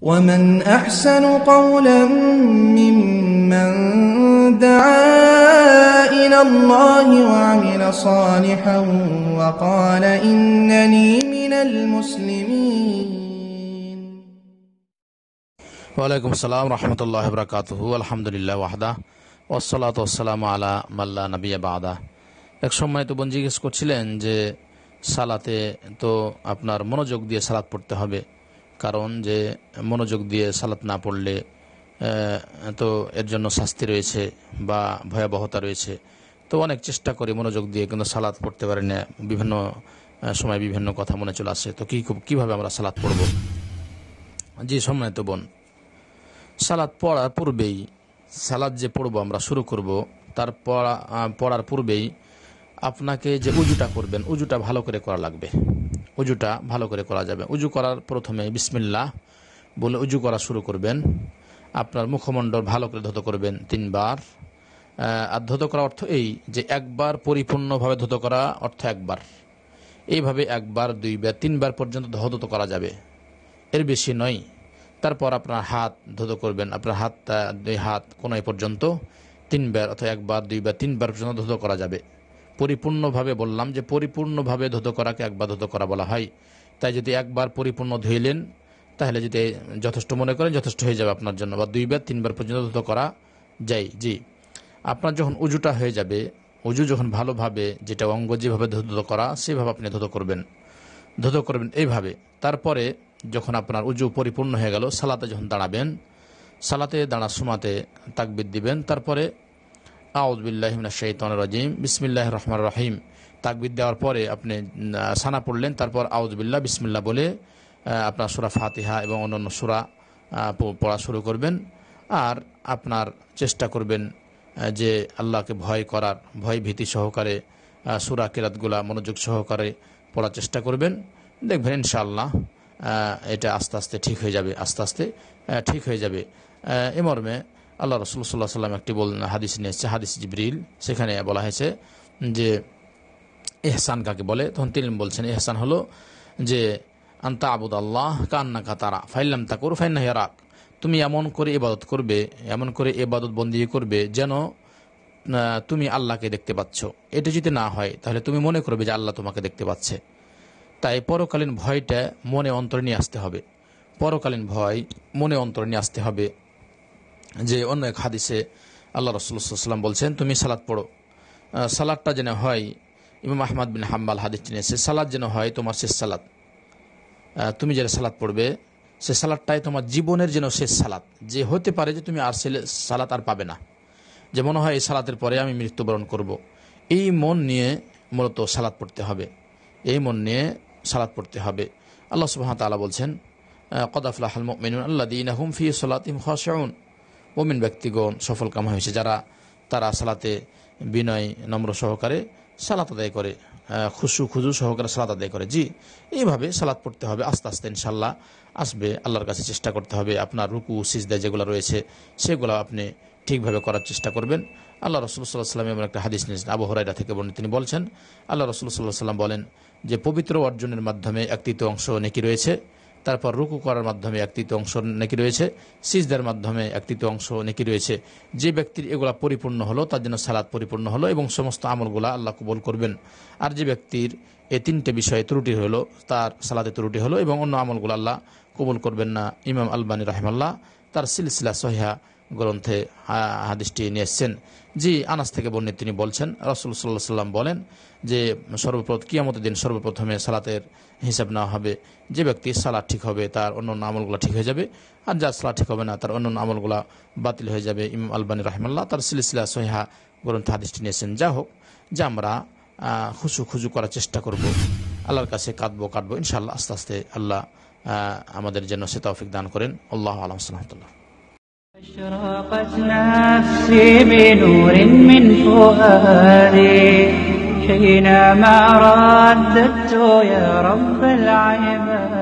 ومن أحسن قولا ممن دعا إلى الله وعمل صالحا وقال إنني من المسلمين وعليكم السلام ورحمة الله وبركاته الحمد لله وحده والصلاة والسلام على من نبي بعده এক সময় তো বোন করছিলেন যে সালাতে তো আপনার মনোযোগ দিয়ে সালাত পড়তে হবে কারণ যে মনোযোগ দিয়ে সালাত না পড়লে তো এর জন্য শাস্তি রয়েছে বা ভয়াবহতা রয়েছে তো অনেক চেষ্টা করে মনোযোগ দিয়ে কিন্তু সালাদ পড়তে পারি না বিভিন্ন সময় বিভিন্ন কথা মনে চলে আসে তো কী কীভাবে আমরা সালাদ পড়ব জি তো বোন সালাদ পড়ার পূর্বেই সালাদ যে পড়ব আমরা শুরু করব তার পড়া পড়ার পূর্বেই আপনাকে যে উজুটা করবেন উজুটা ভালো করে করা লাগবে উজুটা ভালো করে করা যাবে উজু করার প্রথমে বিসমিল্লাহ বলে উজু করা শুরু করবেন আপনার মুখমণ্ডল ভালো করে ধত করবেন তিনবার আর ধত করা অর্থ এই যে একবার পরিপূর্ণভাবে ধত করা অর্থ একবার এইভাবে একবার দুইবার তিনবার পর্যন্ত ধত করা যাবে এর বেশি নয় তারপর আপনার হাত ধত করবেন আপনার হাত দুই হাত কোনায় পর্যন্ত তিনবার অথবা একবার দুইবার তিনবার পর্যন্ত ধত করা যাবে পরিপূর্ণভাবে বললাম যে পরিপূর্ণভাবে ধুত করাকে একবার ধুত করা বলা হয় তাই যদি একবার পরিপূর্ণ ধুইলেন তাহলে যদি যথেষ্ট মনে করেন যথেষ্ট হয়ে যাবে আপনার জন্য বা দুইবার তিনবার পর্যন্ত ধুত করা যায় জি আপনার যখন উজুটা হয়ে যাবে উজু যখন ভালোভাবে যেটা অঙ্গ যেভাবে ধুত করা সেভাবে আপনি ধুত করবেন ধুত করবেন এইভাবে তারপরে যখন আপনার উজু পরিপূর্ণ হয়ে গেল সালাতে যখন দাঁড়াবেন সালাতে দাঁড়া সুমাতে তাকবিদ দিবেন তারপরে আউদ্বিল্লাহিমিনা শৈতান রাজিম বিসমিল্লাহ রহমান রাহিম তাকবিদ দেওয়ার পরে আপনি সানা পড়লেন তারপর আউজবিল্লা বিসমিল্লা বলে আপনার সুরা ফাতিহা এবং অন্যান্য সুরা পড়া শুরু করবেন আর আপনার চেষ্টা করবেন যে আল্লাহকে ভয় করার ভয় ভীতি সহকারে সুরা কেরাতগুলা মনোযোগ সহকারে পড়ার চেষ্টা করবেন দেখবেন ইনশাআল্লাহ এটা আস্তে আস্তে ঠিক হয়ে যাবে আস্তে আস্তে ঠিক হয়ে যাবে এ মর্মে আল্লাহ রসুল সাল্লাহ সাল্লাম একটি বল হাদিস নিয়ে এসেছে হাদিস জিবরিল সেখানে বলা হয়েছে যে এহসান কাকে বলে তখন তিনি বলছেন এহসান হলো যে আন্তা আবুদ আল্লাহ কান্না কাতারা ফাইল্লাম করু ফাইন্না হেরাক তুমি এমন করে ইবাদত করবে এমন করে এবাদত বন্দি করবে যেন তুমি আল্লাহকে দেখতে পাচ্ছ এটা যদি না হয় তাহলে তুমি মনে করবে যে আল্লাহ তোমাকে দেখতে পাচ্ছে তাই পরকালীন ভয়টা মনে অন্তরে নিয়ে আসতে হবে পরকালীন ভয় মনে অন্তরে নিয়ে আসতে হবে যে অন্য এক হাদিসে আল্লাহ রসুল্লাহাম বলছেন তুমি সালাদ পড়ো সালাদটা যেন হয় ইমাম আহমদ বিন হাম্বাল হাদিস নিয়েছে সালাদ যেন হয় তোমার শেষ সালাদ তুমি যেটা সালাদ পড়বে সে সালাদটাই তোমার জীবনের যেন শেষ সালাদ যে হতে পারে যে তুমি আর সেলে সালাত আর পাবে না যে মনে হয় এই সালাতের পরে আমি মৃত্যুবরণ করব। এই মন নিয়ে মূলত সালাদ পড়তে হবে এই মন নিয়ে সালাদ পড়তে হবে আল্লাহ সুবাহ তালা বলছেন কদাফুল্লাহ মিনুন আল্লাহ দিন হুম ফি সালাত ইম ওমিন ব্যক্তিগণ সফল কাম হয়েছে যারা তারা সালাতে বিনয় নম্র সহকারে সালাত আদায় করে খুশু খুজু সহকারে সালাত আদায় করে জি এইভাবে সালাত পড়তে হবে আস্তে আস্তে ইনশাল্লাহ আসবে আল্লাহর কাছে চেষ্টা করতে হবে আপনার রুকু সিজদা যেগুলো রয়েছে সেগুলো আপনি ঠিকভাবে করার চেষ্টা করবেন আল্লাহ রসুল সাল্লাহ সাল্লাম এমন একটা হাদিস নিয়েছেন আবহরাইরা থেকে বলেন তিনি বলছেন আল্লাহ রসুল সাল্লাহ সাল্লাম বলেন যে পবিত্র অর্জনের মাধ্যমে এক তৃতীয় অংশ নেকি রয়েছে তারপর রুকু করার মাধ্যমে এক তৃতীয় অংশ নাকি রয়েছে সিজদার মাধ্যমে এক তৃতীয় অংশ নাকি রয়েছে যে ব্যক্তির এগুলা পরিপূর্ণ হলো তার জন্য সালাদ পরিপূর্ণ হলো এবং সমস্ত আমলগুলা আল্লাহ কবল করবেন আর যে ব্যক্তির এই তিনটে বিষয়ে ত্রুটি হলো তার সালাদে ত্রুটি হলো এবং অন্য আমলগুলো আল্লাহ কবুল করবেন না ইমাম আলবানী রাহেমাল্লাহ তার সিলসিলা সহিয়া গ্রন্থে হাদিসটি নিয়ে এসছেন জি আনাস থেকে বর্ণিত তিনি বলছেন রসুল সাল্লাহ সাল্লাম বলেন যে সর্বপ্রথম কিয়ামতের দিন সর্বপ্রথমে সালাতের হিসাব নেওয়া হবে যে ব্যক্তি সালাদ ঠিক হবে তার অন্য আমলগুলো ঠিক হয়ে যাবে আর যার সালাদ ঠিক হবে না তার অন্য আমলগুলো বাতিল হয়ে যাবে ইমাম আলবানী রাহমাল্লাহ তার সিলসিলা সহিহা গ্রন্থ হাদিসটি নিয়েছেন যা হোক যে আমরা খুশু খুজু করার চেষ্টা করব আল্লাহর কাছে কাঁদবো কাটবো ইনশাল্লাহ আস্তে আস্তে আল্লাহ আমাদের যেন সে তৌফিক দান করেন আল্লাহ আলম اشرقت نفسي بنور من فؤادي حينما رددت يا رب العباد